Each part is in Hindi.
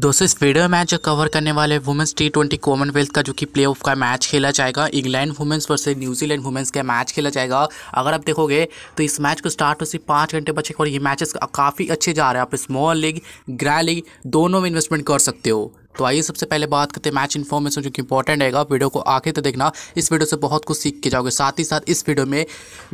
दोस्तों इस वीडियो मैच मैच कवर करने वाले वुमेंस टी ट्वेंटी कॉमनवेल्थ का जो कि प्ले ऑफ का मैच खेला जाएगा England women's versus New Zealand women's का मैच खेला जाएगा अगर आप देखोगे तो इस मैच को स्टार्ट हो सिर्फ पाँच घंटे बचे और ये मैचेस काफ़ी अच्छे जा रहे हैं आप स्मॉल लीग ग्रैंड लीग दोनों में इन्वेस्टमेंट कर सकते हो तो आइए सबसे पहले बात करते हैं मैच इन्फॉर्मेशन जो कि इंपॉर्टेंट रहेगा वीडियो को आखिर तक देखना इस वीडियो से बहुत कुछ सीख के जाओगे साथ ही साथ इस वीडियो में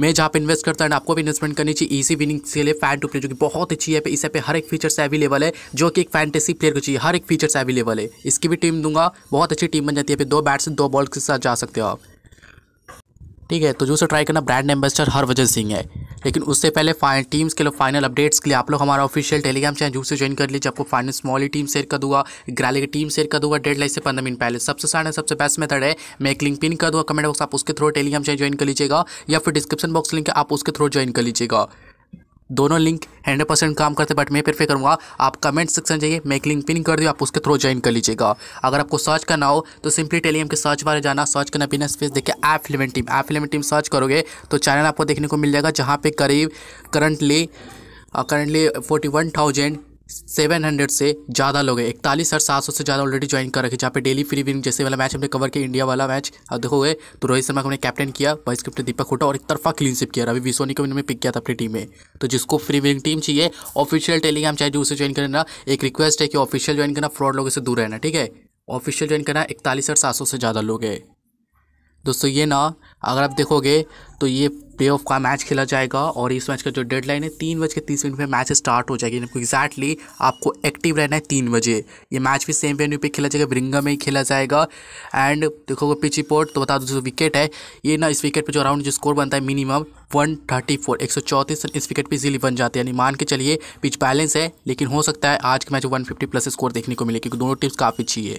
मैं जहाँ पे इन्वेस्ट करता हूँ आपको भी इन्वेस्टमेंट करनी चाहिए ईजी विनिंग के लिए फैन टू प्ले जो कि बहुत अच्छी है इस पे हर एक फीचर्स अवेलेबल है जो कि एक फैंटेसी प्लेयर को चाहिए हर एक फीचर्स अवेलेबल है इसकी भी टीम दूंगा बहुत अच्छी टीम बन जाती है दो बैट्स दो बॉल्स के साथ जा सकते हो आप ठीक है तो जो उसे ट्राई करना ब्रांड एम्बेसडर हरभजन सिंह है लेकिन उससे पहले टीम्स के लिए फाइनल अपडेट्स के लिए आप लोग हमारा ऑफिशियल टेलीग्राम चैनल जूस से ज्वाइन कर लीजिए आपको फाइनल स्मॉल टीम शेयर कर दूंगा ग्राले की टीम शेयर कर दूंगा डेड लाइफ से पंद्रह मिनट पहले सबसे साढ़े सबसे बेस्ट मेथड है मैं एक लिंक पिन कर दूंगा कमेंट बॉक्स आप उसके थ्रू टेलीग्राम चैनल ज्वाइन कर लीजिएगा या फिर डिस्क्रिप्शन बॉक्स लिंक आप उसके थ्रू ज्वाइन कर लीजिएगा दोनों लिंक हंड्रेड परसेंट काम करते बट मैं प्रेफर करूँगा आप कमेंट सेक्शन जाइए मैं एक लिंक पिन कर दूँ आप उसके थ्रू ज्वाइन कर लीजिएगा अगर आपको सर्च करना हो तो सिंपली टेलीएम के सर्च बारे जाना सर्च करना बिना स्पेस देखिए app eleven team app eleven team search करोगे तो चैनल आपको देखने को मिल जाएगा जहाँ पे करीब currently currently forty one thousand seven hundred से ज़्यादा लोग हैं इकतालीस सर सात सौ से ज़्यादा ऑलरेडी ज्वाइन कर रखे जहाँ पे डेली फ्री विनिंग जैसे वाला मैच हमने कवर किया इंडिया वाला मैच अब देखो गए तो रोहित शर्मा को हमने कैप्टन किया वाइस कैप्टन दीपक हुटा और एक तरफा क्लीन सिप किया रवि विसोनी को इन्होंने पिक किया था अपनी टीम में तो जिसको फ्री विनिंग टीम चाहिए ऑफिशियल टेलीग्राम चाहिए उसे ज्वाइन करना एक रिक्वेस्ट है कि ऑफिशियल ज्वाइन करना फ्रॉड लोगों से दूर रहना ठीक है ऑफिशियल ज्वाइन करना इकतालीस सर सात सौ से ज़्यादा लोग है दोस्तों ये ना अगर आप देखोगे तो ये प्ले ऑफ का मैच खेला जाएगा और इस मैच का जो डेडलाइन है तीन बज के तीस मिनट में मैच स्टार्ट हो जाएगी एग्जैक्टली आपको एक्टिव रहना है तीन बजे ये मैच भी सेम वेन्यू पे खेला जाएगा ब्रिंगा में ही खेला जाएगा एंड देखोगे पिच रिपोर्ट तो बता दो जो विकेट है ये ना इस विकेट पर जो राउंड जो स्कोर बनता है मिनिमम वन थर्टी फोर एक सौ चौंतीस रन इस विकेट पर इजीली बन जाते हैं यानी मान के चलिए पिच बैलेंस है लेकिन हो सकता है आज के match one fifty plus score देखने को मिले क्योंकि दोनों टीम्स काफ़ी अच्छी है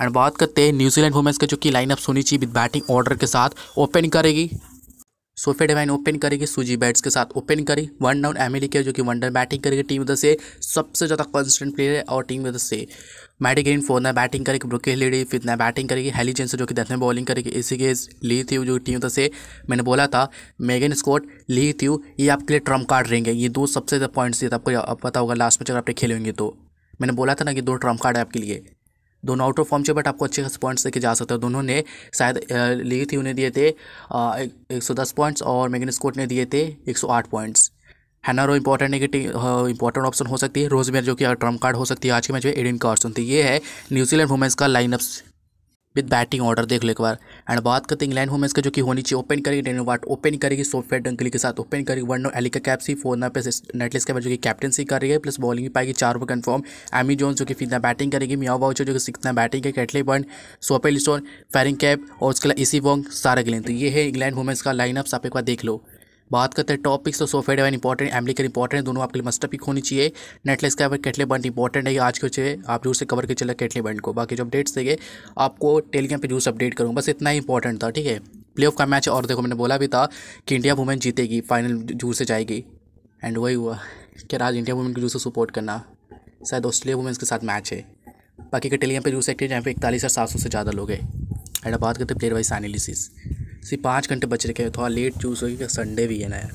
एंड बात करते हैं न्यूजीलैंड वुमेंस का जो कि लाइनअप सोनी चाहिए विद बैटिंग ऑर्डर के साथ ओपन करेगी सोफे डिवाइन ओपन करेगी सूजी बैट्स के साथ ओपन करी वन डाउन एमिली के जो कि वन डाउन बैटिंग करेगी टीम उधर से सबसे ज़्यादा कॉन्स्टेंट प्लेयर है और टीम उधर से मैडी ग्रीन फोर ना बैटिंग करेगी ब्रुके लेडी फिर ना बैटिंग करेगी हेली जेंसर जो कि दस में बॉलिंग करेगी इसी के ली थी जो टीम उधर से मैंने बोला था मेगन स्कॉट ली थी ये आपके लिए ट्रम्प कार्ड रहेंगे ये दो सबसे ज़्यादा पॉइंट्स थे तो आपको पता होगा लास्ट में अगर आप खेलेंगे तो मैंने बोला था ना कि दो ट्रम्प कार्ड है आपके लिए दोनों आउट ऑफ फॉर्म थे बट आपको अच्छे खास पॉइंट्स लेके जा सकते हैं दोनों ने शायद ली थी उन्हें दिए थे एक सौ दस पॉइंट्स और मैगन स्कोट ने दिए थे एक सौ आठ पॉइंट्स हैनारो इंपॉर्टेंट नेगेटिव इंपॉर्टेंट ऑप्शन हो सकती है रोजमेर जो कि ट्रम्प कार्ड हो सकती है आज के मैच में एडिन कार्सन थी तो ये है न्यूजीलैंड वुमेंस का लाइनअप्स विद बैटिंग ऑर्डर देख लो एक बार एंड बात करते इंग्लैंड होम इसका जो कि होनी चाहिए ओपन करेगी डेनियल वाट ओपन करेगी सोफिया डंकली के साथ ओपन करेगी वन एलिका कैप्सी फोर ना पे नेटलिस के जो कि कैप्टनसी कर रही है प्लस बॉलिंग भी पाएगी चार ओवर कन्फर्म एमी जोन जो कि फिर बैटिंग करेगी मिया वाउचर जो कि सिक्स बैटिंग है कैटली बर्न सोपेल स्टोन फेरिंग कैप और उसके अलावा इसी वॉन्ग सारा गिलेन तो ये है इंग्लैंड वुमेंस का लाइनअप आप एक बार देख लो बात करते हैं टॉपिक्स तो सोफेड वन इंपॉर्टेंट एम्लिकर इंपॉर्टेंट दोनों आपके लिए मस्टर पिक होनी चाहिए नेटलेस का केटले बंड इंपॉर्टेंट है आज के बच्चे आप जूर से कवर कर चले केटले बंड को बाकी जो अपडेट्स देंगे आपको टेलीग्राम पर जूस से अपडेट करूँ बस इतना ही इंपॉर्टेंट था ठीक है प्ले का मैच और देखो मैंने बोला भी था कि इंडिया वुमेन जीतेगी फाइनल जूर से जाएगी एंड वही हुआ क्या आज इंडिया वुमेन को जूर से सपोर्ट करना शायद ऑस्ट्रेलिया वुमेन्स के साथ मैच है बाकी के टेलीग्राम पे जूस एक्टिव जहाँ पे इकतालीस हज़ार सात सौ से ज़्यादा लोग हैं एंड बात करते हैं प्लेयर वाइज एनालिसिस सिर्फ पाँच घंटे बच रखे थोड़ा लेट चूज़ हो गया संडे भी है ना यार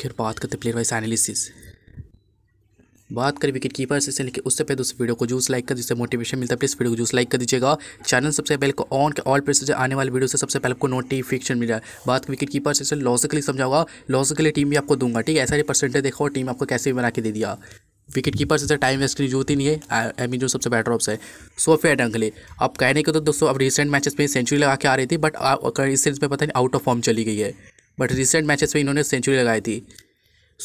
खैर बात करते प्लेयर वाइस एनालिसिस बात करें विकेट कीपर से लेकिन उससे पहले उस वीडियो को जूस लाइक कर जिससे मोटिवेशन मिलता है प्लीज़ वीडियो को जूस लाइक कर दीजिएगा चैनल सबसे पहले को ऑन के ऑल पर से आने वाले वीडियो से सबसे पहले आपको नोटिफिकेशन मिल जाए बात विकेट कीपर से लॉजिकली समझाऊंगा लॉजिकली टीम भी आपको दूंगा ठीक है ऐसा ही परसेंटेज देखो टीम आपको कैसे भी बना के दे दिया विकेट कीपर से टाइम वेस्ट करने की जरूरत ही नहीं है एमी जो सबसे बेटर ऑप्शन है सोफिया डंगले अब कहने के तो दोस्तों अब रिसेंट मैचेस में सेंचुरी लगा के आ रही थी बट इस सीरीज में पता नहीं आउट ऑफ फॉर्म चली गई है बट रिसेंट मैचेस में इन्होंने सेंचुरी लगाई थी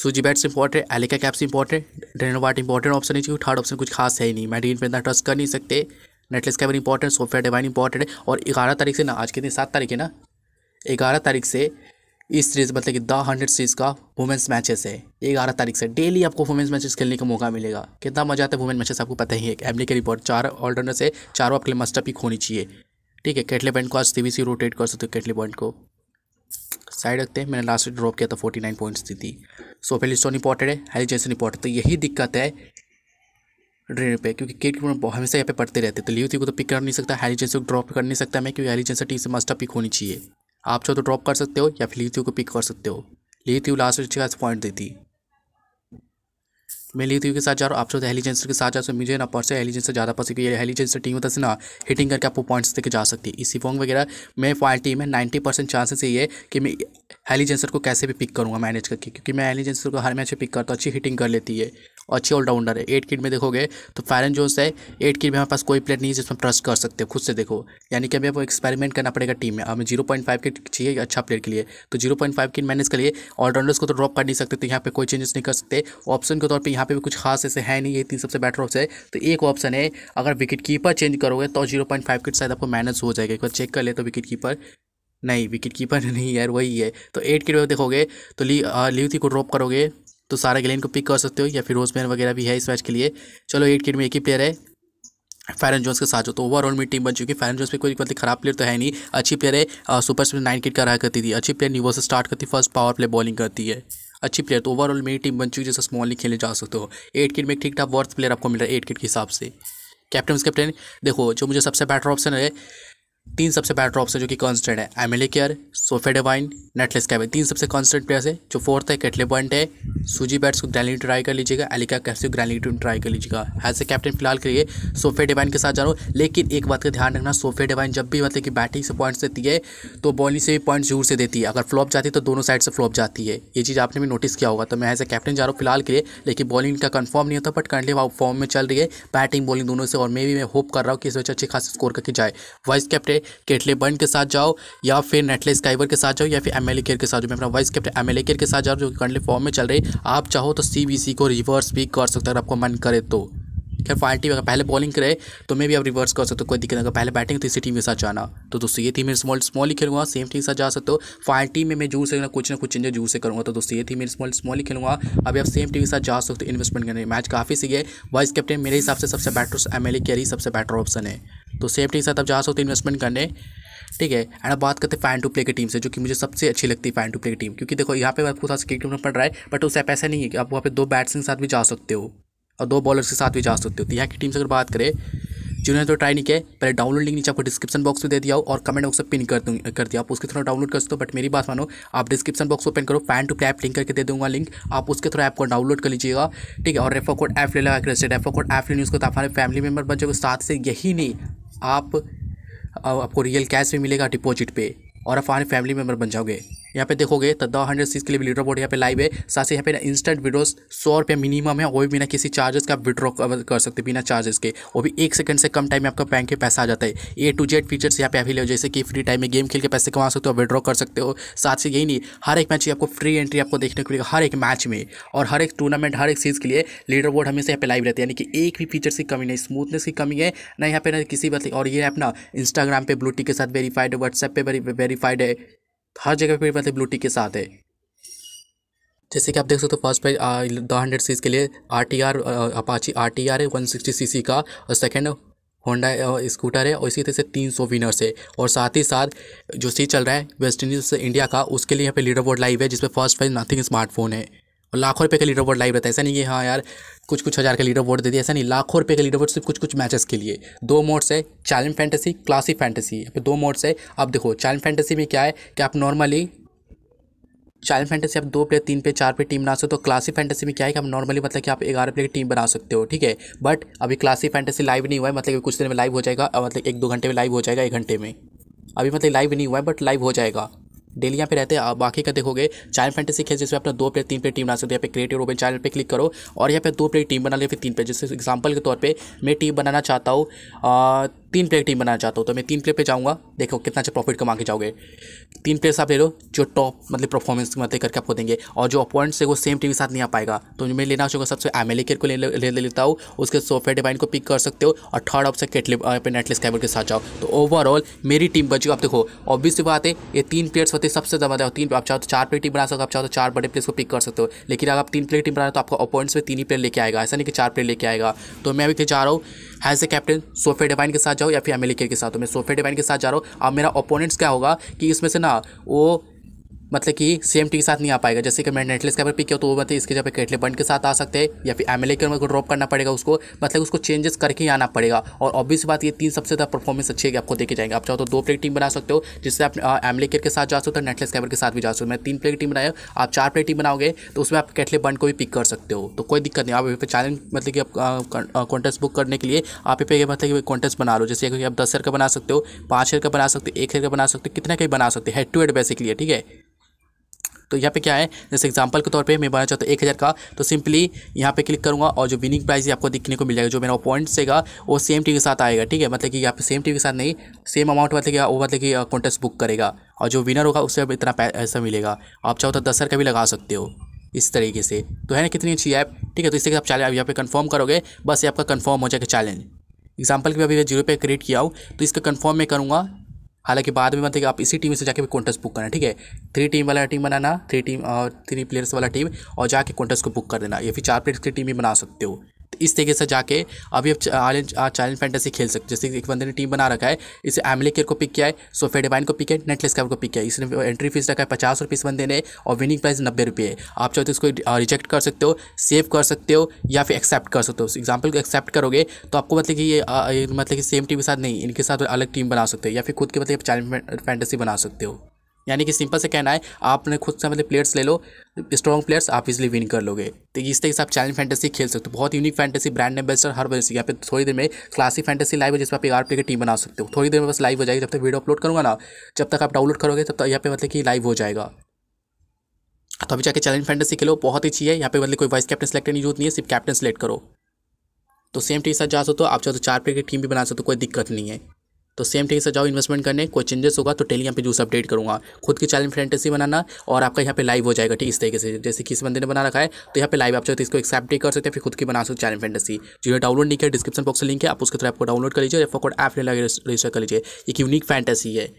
Suzie Bates important Alice Capsey important Wyatt important option है क्योंकि थर्ड ऑप्शन कुछ खास है ही नहीं मैडीन पर इतना ट्रस्ट कर नहीं सकते नेटलेस कैबर इंपॉर्टेंट सोफिया डिवाइन इंपॉर्टेंट है और ग्यारह तारीख से ना आज के दिन सात तारीख है ना ग्यारह तारीख से इस सीरीज मतलब कि द हंड्रेड सीरीज का वुमेंस मैचेस है ग्यारह तारीख से डेली आपको वुमेंस मैचेस खेलने का मौका मिलेगा कितना मजा आता है वुमेन मैचेस आपको पता ही है एमली के रिपोर्ट चार ऑलराउंडर से चारों आपके लिए मस्टअप ही होनी चाहिए ठीक है केटले पॉइंट को आज सी रोटेट कर सकते हो केटले पॉइंट को साइड रखते हैं मैंने लास्ट ड्रॉप किया था फोर्टी नाइन पॉइंट्स दी थी सोफेल स्टोन इंपॉर्टेंट है हेली जेंसन इंपॉर्टेंट तो यही दिक्कत है ड्रेन पे क्योंकि केट कीपर हमेशा यहाँ पे पड़ते रहते तो लियो थी को तो पिक कर नहीं सकता हेली जेंस को ड्रॉप कर नहीं सकता मैं क्योंकि हेली जेंसर टीम से मस्टअप पिक होनी चाहिए आप चाहो तो ड्रॉप कर सकते हो या फिर लीथियो को पिक कर सकते हो लीथियो लास्ट अच्छी खास पॉइंट देती मैं लीथियो के साथ जा रहा हूँ आप चाहो तो हेलीजेंसर के साथ जा सकते मुझे ना पर्स हेलीजेंसर ज़्यादा पसंद क्योंकि हेलीजेंसर टीम होता से ना हिटिंग करके आपको पॉइंट्स देकर जा सकती है इसी फॉन्ग वगैरह मैं फाइल टीम है नाइन्टी परसेंट चांसेस ये है कि मैं हेलीजेंसर को कैसे भी पिक करूँगा मैनेज करके क्योंकि मैं हेलीजेंसर को हर मैच पिक करता हूँ अच्छी हिटिंग कर लेती है और ऑलराउंडर है एट किट में देखोगे तो फायरन जोस है एट किट में हमारे पास कोई प्लेयर नहीं है जिसमें ट्रस्ट कर सकते हो खुद से देखो यानी कि हमें आपको एक्सपेरिमेंट करना पड़ेगा टीम में हमें जीरो पॉइंट फाइव किट चाहिए अच्छा प्लेयर के लिए तो जीरो पॉइंट फाइव किट मैनेज करिए ऑलराउंडर्स को तो ड्रॉप कर नहीं सकते तो यहाँ पर कोई चेंजेस नहीं कर सकते ऑप्शन के तौर पर यहाँ पर भी कुछ खास ऐसे है नहीं ये तीन सबसे बेटर ऑप्शन है तो एक ऑप्शन है अगर विकेट कीपर चेंज करोगे तो जीरो पॉइंट फाइव किट शायद आपको मैनेज हो जाएगा एक बार चेक कर ले तो विकेट कीपर नहीं विकेट कीपर नहीं यार वही है तो एट किट में देखोगे तो ली थी को ड्रॉप करोगे तो सारा गलेन को पिक कर सकते हो या फिर रोजमैन वगैरह भी है इस मैच के लिए चलो एट किट में एक ही प्लेयर है फैरन जोन्स के साथ हो तो ओवरऑल मेरी टीम बन चुकी है फैरन जोन्स में कोई मतलब खराब प्लेयर तो है नहीं अच्छी प्लेयर है सुपर स्पिन नाइन किट का रहा करती थी अच्छी प्लेयर न्यूवर्स से स्टार्ट करती फर्स्ट पावर प्ले बॉलिंग करती है अच्छी प्लेयर तो ओवरऑल मेरी टीम बन चुकी है जैसे स्मॉली खेले खेलने जा सकते हो एट किट में ठीक ठाक वर्थ प्लेयर आपको मिल रहा है एट किट के हिसाब से कैप्टन कैप्टन देखो जो मुझे सबसे बेटर ऑप्शन है तीन सबसे बेटर ड्रॉप्स है जो कि कॉन्स्टेंट है एमिली केयर डिवाइन नेटलेस कैबे तीन सबसे कॉन्स्टेंट प्लेयर्स है जो फोर्थ है केटले पॉइंट है सूजी बैट्स को ग्रैंडली ट्राई कर लीजिएगा एलिका कैप्सियो ग्रैंडली ट्राई कर लीजिएगा एज ए कैप्टन फिलहाल के लिए सोफे डिवाइन के साथ जा रहा हूँ लेकिन एक बात का ध्यान रखना सोफे डिवाइन जब भी मतलब कि बैटिंग से पॉइंट्स देती है तो बॉलिंग से भी पॉइंट्स जोर से देती है अगर फ्लॉप जाती है तो दोनों साइड से फ्लॉप जाती है ये चीज़ आपने भी नोटिस किया होगा तो मैं एज ए कैप्टन जा रहा हूँ फिलहाल के लिए लेकिन बॉलिंग का कन्फर्म नहीं होता बट करंटली वो फॉर्म में चल रही है बैटिंग बॉलिंग दोनों से और मे भी मैं होप कर रहा हूँ कि इस वजह अच्छी खासी स्कोर करके जाए वाइस कैप्टन केटले बर्न के साथ जाओ या फिर नेटले स्काइवर के साथ जाओ या फिर एम एल केयर के साथ जाओ मैं अपना vice captain Amelia Kerr के साथ जाओ जो करंटली फॉर्म में चल रही आप चाहो तो सी को रिवर्स भी कर सकते हो अगर आपको मन करे तो खैर फाइन टीम अगर पहले बॉलिंग करे तो मैं भी अब रिवर्स कर सकते हो कोई दिक्कत अगर पहले बैटिंग तो इसी टीम के साथ जाना तो दोस्तों ये थी मेरी स्मॉल स्मॉल ही खेलूंगा सेम टीम के साथ जा सकते हो फाइन टीम में मैं जूर से ना कुछ ना कुछ चेंजेस जूर से करूँगा तो दोस्तों ये थी मेरी स्मॉल स्मॉल ही खेलूंगा अभी आप सेम टीम के साथ जा सकते हो इन्वेस्टमेंट करने मैच काफ़ी सी है वाइस कैप्टन मेरे हिसाब से सबसे बेटर एम एल कैरी सबसे बेटर ऑप्शन है तो सेम टीम के साथ आप जा सकते हो इन्वेस्टमेंट करने ठीक है एंड अब बात करते हैं फैन टू प्ले की टीम से जो कि मुझे सबसे अच्छी लगती है फैन टू प्ले की टीम क्योंकि देखो यहाँ पे आपको साथ क्रिकेट में पड़ रहा है बट उससे पैसा ऐसा नहीं है कि आप वहाँ पे दो बैट्समैन के साथ भी जा सकते हो और दो बॉलर्स के साथ भी जा सकते हो तो यहाँ की टीम से अगर बात करें जिन्होंने तो ट्राई नहीं किया पहले डाउनलोड लिंक नीचे आपको डिस्क्रिप्शन बॉक्स में दे दिया हो और कमेंट बॉक्स में पिन कर दूँ कर दिया आप उसके थ्रो डाउनलोड कर सकते हो बट मेरी बात मानो आप डिस्क्रिप्शन बॉक्स ओपन करो fan to play app link करके दे दूंगा लिंक आप उसके थ्रू ऐप को डाउनलोड कर लीजिएगा ठीक है और रेफर कोड ऐप ले लगा क्रेस्टेड रेफर कोड ऐप लेने उसको हमारे फैमिली मेबर बन जाएगा साथ से यही नहीं आप आपको रियल कैश भी मिलेगा डिपॉजिट पे और आप हमारे फैमिली मेम्बर बन जाओगे यहाँ पे देखोगे तो दो हंड्रेड सीज के लिए भी लीडर बोर्ड यहाँ पे लाइव है साथ ही यहाँ पे इंस्टेंट विड्रोस सौ रुपये मिनिमम है वो भी बिना किसी चार्जेस का विड्रॉ कर सकते बिना चार्जेस के वो भी एक सेकंड से कम टाइम में आपका बैंक में पैसा आ जाता है ए टू जेड फीचर्स यहाँ पे अवेलेबल जैसे कि फ्री टाइम में गेम खेल के पैसे कमा सकते हो विड्रॉ कर सकते हो साथ ही यही नहीं हर एक मैच आपको फ्री एंट्री आपको देखने को मिलेगा हर एक मैच में और हर एक टूर्नामेंट हर एक चीज़ के लिए लीडर बोर्ड हमेशा यहाँ पे लाइव रहते है यानी कि एक भी फीचर्स की कमी नहीं स्मूथनेस की कमी है ना यहाँ पे ना किसी बात और ये ऐप ना इंस्टाग्राम पे ब्लूटी के साथ वेरीफाइड है व्हाट्सएप पर वेरीफाइड है हर जगह पे मतलब ब्लू के साथ है जैसे कि आप देख सकते हो first prize uh, the hundred CCs के लिए R T R Apache R T R है वन सिक्सटी सी सी का और सेकेंड होंडा स्कूटर है और इसी तरह से तीन सौ विनर्स है और साथ ही साथ जो सी चल रहा है वेस्ट इंडीज़ इंडिया का उसके लिए यहाँ पे लीडर बोर्ड लाइव है जिसमें फर्स्ट प्राइज नथिंग स्मार्टफोन है और लाखों रुपये का लीडर बोर्ड लाइव रहता है ऐसा नहीं कि हाँ यार कुछ कुछ हज़ार का लीडर बोर्ड दे दिया ऐसा नहीं लाखों रुपये का लीडर बोर्ड सिर्फ कुछ कुछ मैचेस के लिए दो मोड्स है चैलेंज फैंटेसी क्लासिक फैंटेसी यहाँ दो मोड्स है अब देखो चैलेंज फैंटेसी में क्या है कि आप नॉर्मली चैलेंज फैंटेसी आप दो प्लेयर तीन प्लेयर चार प्लेयर टीम बना सकते हो तो क्लासिक फैंटेसी में क्या है कि आप नॉर्मली मतलब कि आप ग्यारह प्लेयर की टीम बना सकते हो ठीक है बट अभी क्लासिक फैंटेसी लाइव नहीं हुआ है मतलब कुछ देर में लाइव हो जाएगा मतलब एक दो घंटे में लाइव हो जाएगा एक घंटे में अभी मतलब लाइव नहीं हुआ है बट लाइव हो जाएगा डेली यहाँ पे रहते हैं बाकी का देखोगे चाइल्ड फैंटेसी खेल जिसमें अपना दो प्लेयर तीन प्लेयर टीम बना सकते हैं यहाँ पे क्रिएटिव ओपन चाइल्ड पे क्लिक करो और यहाँ पे दो प्लेयर टीम बना ले फिर तीन प्लेयर जैसे एग्जाम्पल के तौर पर मैं टीम बनाना चाहता हूँ तीन प्लेयर टीम बनाना चाहता हूँ तो मैं तीन प्लेयर पे जाऊँगा देखो कितना अच्छा प्रॉफिट कमा के जाओगे तीन प्लेयर्स आप ले लो जो टॉप मतलब परफॉर्मेंस मतलब करके आपको देंगे और जो अपॉइंट्स है वो सेम टीम के साथ नहीं आ पाएगा तो मैं लेना चाहूँगा सबसे एम एल को ले ले लेता हूँ उसके सोफे डिवाइन को पिक कर सकते हो और थर्ड ऑप्शन केटली नेटलिस कैबर के साथ जाओ तो ओवरऑल मेरी टीम बची आप देखो ऑब्वियसली बात है ये तीन प्लेयर्स होते सबसे ज़्यादा तीन आप चाहो तो चार प्लेयर टीम बना सकते हो आप चाहो तो चार बड़े प्लेयर्स को पिक कर सकते हो लेकिन अगर आप तीन प्लेयर टीम बना तो आपको अपॉइंट्स में तीन ही प्लेयर लेके आएगा ऐसा नहीं कि चार प्लेयर लेके आएगा तो मैं अभी जा रहा हूँ has a captain Sophie Devine के साथ साथ जाओ या फिर एमएलके के साथ हो मैं सोफे डिवाइन के साथ जा रहा हूँ अब मेरा ओपोनेंट्स क्या होगा कि इसमें से ना वो मतलब कि सेम टी के साथ नहीं आ पाएगा जैसे कि मैंने नेटलेस कैपर पिक किया तो वो मतलब इसके जगह केटले बंड के साथ आ सकते हैं या फिर एम एल को ड्रॉप करना पड़ेगा उसको मतलब उसको चेंजेस करके ही आना पड़ेगा और ऑब्वियस बात ये तीन सबसे ज़्यादा परफॉर्मेंस अच्छी है कि आपको देखे जाएंगे आप चाहो तो दो प्लेट टीम बना सकते हो जिससे आप एम के साथ जा सकते हो नेटलेस कैबर के साथ भी जा सकते हो मैं तीन प्लेट टीम बनाया आप चार प्लेट टीम बनाओगे तो उसमें आप कैटले बंड को भी पिक कर सकते हो तो कोई दिक्कत नहीं आप यहाँ पर चैलेंज मतलब कि आप कॉन्टेस्ट बुक करने के लिए आप पे मतलब कि कॉन्टेस्ट बना लो जैसे कि आप दस हेयर का बना सकते हो पाँच हेयर का बना सकते हो एक हेयर का बना सकते हो कितना कहीं बना सकते हैं हेड टू हेड बेसिकली है ठीक है तो यहाँ पे क्या है जैसे एग्जांपल के तौर पे मैं बनाना चाहता हूँ एक हज़ार का तो सिंपली यहाँ पे क्लिक करूँगा और जो विनिंग प्राइस आपको दिखने को मिल जाएगा जो मेरा पॉइंट सेगा वो सेम टी के साथ आएगा ठीक है मतलब कि यहाँ पे सेम टी के साथ नहीं सेम अमाउंट मतलब कि वो मतलब कि कॉन्टेस्ट बुक करेगा और जो विनर होगा उससे इतना पैसा मिलेगा आप चाहो तो दस का भी लगा सकते हो इस तरीके से तो है ना कितनी अच्छी ऐप ठीक है तो इसके आप चैलेंज यहाँ पे कन्फर्म करोगे बस ये आपका कन्फर्म हो जाएगा चैलेंज एग्जाम्पल के अभी मैं जीरो पे क्रिएट किया हूँ तो इसका कन्फर्म मैं करूँगा हालांकि बाद में मतलब आप इसी टीम से जाके कॉन्टेस्ट बुक करना ठीक है थ्री टीम वाला टीम बनाना थ्री टीम और थ्री प्लेयर्स वाला टीम और जाके कॉन्टेस्ट को बुक कर देना या फिर चार प्लेयर्स की टीम भी बना सकते हो तो इस तरीके से जाके अभी आप चैलेंज फैंटेसी खेल सकते जैसे एक बंदे ने टीम बना रखा है इसे केयर को पिक किया है सोफे डिवाइन को पिक है नेटलेस कैप को पिक किया इसने एंट्री फीस रखा है पचास रुपये इस बंदे ने और विनिंग प्राइस नब्बे रुपये है आप चाहते हो तो इसको रिजेक्ट कर सकते हो सेव कर सकते हो या फिर एक्सेप्ट कर सकते हो एग्जाम्पल को एक्सेप्ट करोगे तो आपको मतलब कि ये मतलब कि सेम टीम के साथ नहीं इनके साथ अलग टीम बना सकते हो या फिर खुद के मतलब चैलेंज फैंटेसी बना सकते हो यानी कि सिंपल से कहना है आपने खुद से मतलब प्लेयर्स ले लो स्ट्रॉन्ग प्लेयर्स आप इजिली विन कर लोगे तो इस तरीके से आप चैलेंज फैंटेसी खेल सकते हो बहुत यूनिक फैंटेसी ब्रांड एम्बेसडर हर वजह से यहाँ पे थोड़ी देर में क्लासिक फैंटेसी लाइव है जिसमें आप एगार प्ले की टीम बना सकते हो थोड़ी देर में बस लाइव हो जाएगी जब तक वीडियो अपलोड करूँगा ना जब तक आप डाउनलोड करोगे तब तक यहाँ पे मतलब कि लाइव हो जाएगा तो अभी जाकर चैलेंज फैंटेसी खेलो बहुत ही अच्छी है यहाँ पे मतलब कोई वाइस कैप्टन सेलेक्ट करने की जरूरत नहीं है सिर्फ कैप्टन सेलेक्ट करो तो सेम टीम साथ जा सकते हो आप चाहो तो चार प्लेयर की टीम भी बना सकते हो कोई दिक्कत नहीं है तो सेम ठीक से जाओ इन्वेस्टमेंट करने कोई चेंजेस होगा तो टेली यहाँ पे जूस अपडेट करूँगा खुद की चैलेंज फ्रेंटेसी बनाना और आपका यहाँ पे लाइव हो जाएगा ठीक इस तरीके से जैसे किसी बंदे ने बना रखा है तो यहाँ पे लाइव आप चाहते तो इसको एक्सेप्ट कर सकते हैं फिर खुद की बना सकते चैलेंज फ्रेंटेसी जो डाउनलोड नहीं किया डिस्क्रिप्शन बॉक्स लिंक है आप उसके थ्रू आपको डाउनलोड कर लीजिए रेफर कोड ऐप रजिस्टर कर लीजिए एक यूनिक फैंटेसी है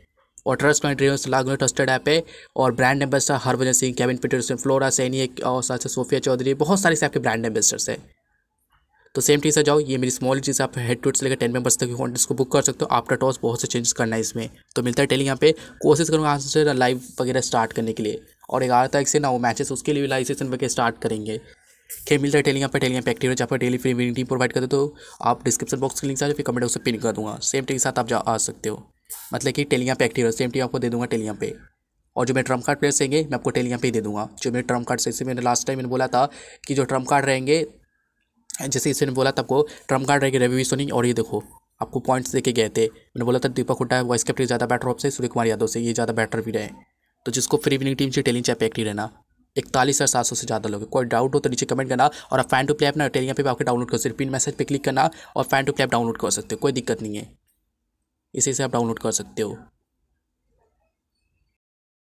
और ट्रस्ट में रिवर्स लागू ट्रस्टेड ऐप है और brand ambassador Harbhajan Singh Kevin Pietersen Flora Saini और साथ सोफिया चौधरी बहुत सारे से आपके ब्रांड एम्बेसडर्स है तो सेम ठीक से जाओ ये मेरी स्मॉल चीज़ आप हेड टू से लेकर टेन मेंबर्स तक की कॉन्टेस्ट को बुक कर सकते हो आफ्टर टॉस बहुत से चेंजेस करना है इसमें तो मिलता है टेली यहाँ पे कोशिश करूँगा से लाइव वगैरह स्टार्ट करने के लिए और ग्यारह तारीख से ना वो मैचेस उसके लिए भी लाइव सेशन वगैरह स्टार्ट करेंगे खेल मिलता है टेलिंग पर टेलिंग पे एक्टिव जहाँ पर daily free meeting team provide करते तो आप डिस्क्रिप्शन बॉक्स के लिंक आ फिर कमेंट उससे पिन कर दूँगा सेम टी के साथ आप जा आ सकते हो मतलब कि टेलिंग पर एक्टिव है सेम टी आपको दे दूँगा टेलिंग पे और जो मेरे ट्रम्प कार्ड प्लेयर्स रहेंगे मैं आपको टेलिंग पे ही दे दूँगा जो मेरे ट्रम्प कार्ड से मैंने लास्ट टाइम मैंने बोला था कि जो ट्रम्प कार्ड रहेंगे जैसे इसने बोला था आपको ट्रम्प कार्ड रहेगी रवि सोनी और ये देखो आपको पॉइंट्स देके गए थे मैंने बोला था दीपक हुड्डा वाइस कैप्टन ज़्यादा बेटर ऑप्शन सूर्य कुमार यादव से ये ज़्यादा बैटर भी रहे तो जिसको फ्री विनिंग टीम से टेलिंग चाहे एक्टिव रहना इकतालीस हज़ार सात सौ से ज़्यादा लोग कोई डाउट हो तो नीचे कमेंट करना और आप फैन टू प्ले अपना टेलिंग पे आपके डाउनलोड कर सकते पिन मैसेज पे क्लिक करना और फैन टू प्ले डाउनलोड कर सकते हो कोई दिक्कत नहीं है इसी से आप डाउनलोड कर सकते हो